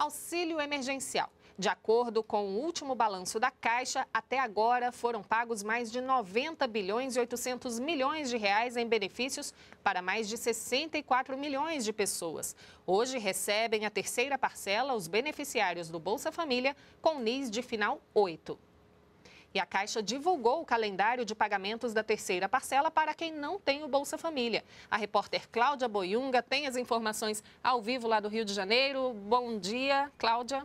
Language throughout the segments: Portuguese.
auxílio emergencial. De acordo com o último balanço da Caixa, até agora foram pagos mais de 90 bilhões e 800 milhões de reais em benefícios para mais de 64 milhões de pessoas. Hoje recebem a terceira parcela os beneficiários do Bolsa Família com NIS de final 8. E a Caixa divulgou o calendário de pagamentos da terceira parcela para quem não tem o Bolsa Família. A repórter Cláudia Boiunga tem as informações ao vivo lá do Rio de Janeiro. Bom dia, Cláudia.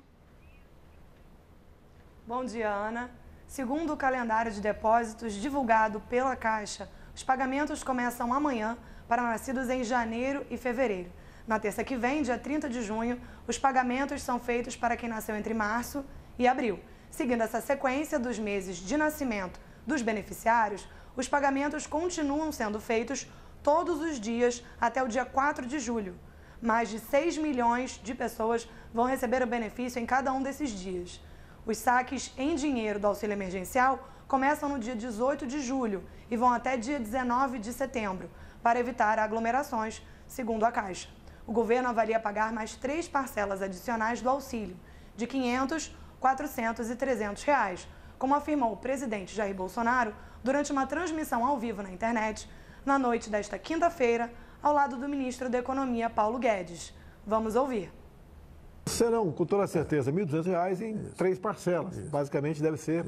Bom dia, Ana. Segundo o calendário de depósitos divulgado pela Caixa, os pagamentos começam amanhã para nascidos em janeiro e fevereiro. Na terça que vem, dia 30 de junho, os pagamentos são feitos para quem nasceu entre março e abril. Seguindo essa sequência dos meses de nascimento dos beneficiários, os pagamentos continuam sendo feitos todos os dias até o dia 4 de julho. Mais de 6 milhões de pessoas vão receber o benefício em cada um desses dias. Os saques em dinheiro do auxílio emergencial começam no dia 18 de julho e vão até dia 19 de setembro, para evitar aglomerações, segundo a Caixa. O governo avalia pagar mais três parcelas adicionais do auxílio, de 500 400 e 300 reais, como afirmou o presidente Jair Bolsonaro durante uma transmissão ao vivo na internet na noite desta quinta-feira, ao lado do ministro da Economia, Paulo Guedes. Vamos ouvir. Serão, com toda certeza, R$ 1.200 em Isso. três parcelas. Isso. Basicamente deve ser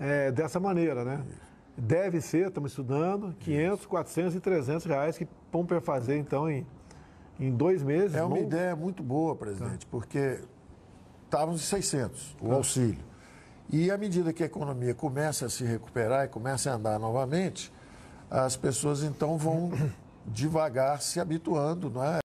é, dessa maneira, né? Isso. Deve ser, estamos estudando, 500, 400 e 300 reais que vão perfazer, então, em, em dois meses. É uma ideia muito boa, presidente, tá. porque estávamos em 600, o tá. auxílio. E à medida que a economia começa a se recuperar e começa a andar novamente, as pessoas então vão devagar se habituando, não é?